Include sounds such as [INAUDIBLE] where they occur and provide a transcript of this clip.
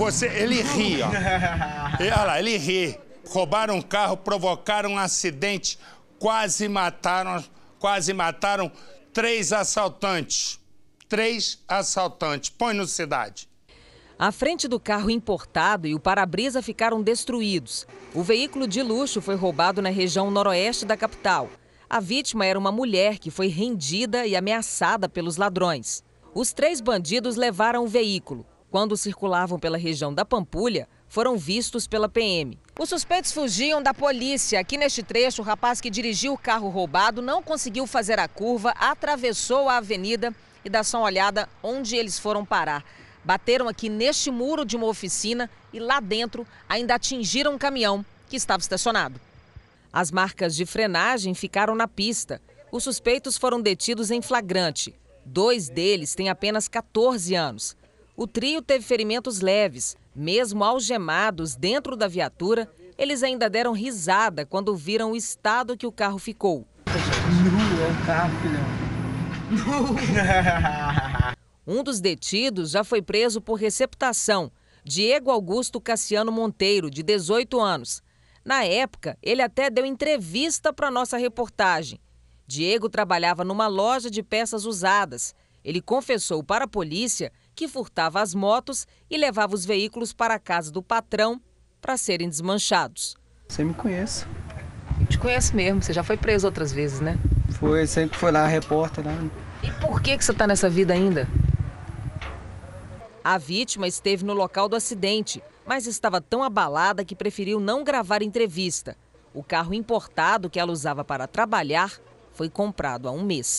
Você, ele ri, ó. [LAUGHS] E, olha lá, ele ri. Roubaram um carro, provocaram um acidente, quase mataram, quase mataram três assaltantes. Três assaltantes. Põe no cidade. A frente do carro importado e o para-brisa ficaram destruídos. O veículo de luxo foi roubado na região noroeste da capital. A vítima era uma mulher que foi rendida e ameaçada pelos ladrões. Os três bandidos levaram o veículo. Quando circulavam pela região da Pampulha, foram vistos pela PM. Os suspeitos fugiam da polícia. Aqui neste trecho, o rapaz que dirigiu o carro roubado não conseguiu fazer a curva, atravessou a avenida e dá só uma olhada onde eles foram parar. Bateram aqui neste muro de uma oficina e lá dentro ainda atingiram um caminhão que estava estacionado. As marcas de frenagem ficaram na pista. Os suspeitos foram detidos em flagrante. Dois deles têm apenas 14 anos. O trio teve ferimentos leves. Mesmo algemados dentro da viatura, eles ainda deram risada quando viram o estado que o carro ficou. Nu é o carro, [LAUGHS] um dos detidos já foi preso por receptação, Diego Augusto Cassiano Monteiro, de 18 anos. Na época, ele até deu entrevista para nossa reportagem. Diego trabalhava numa loja de peças usadas. Ele confessou para a polícia que furtava as motos e levava os veículos para a casa do patrão para serem desmanchados. Você me conhece? Eu te conheço mesmo, você já foi preso outras vezes, né? Foi, sempre foi lá, repórter lá. Né? E por que, que você está nessa vida ainda? A vítima esteve no local do acidente, mas estava tão abalada que preferiu não gravar entrevista. O carro importado que ela usava para trabalhar foi comprado há um mês.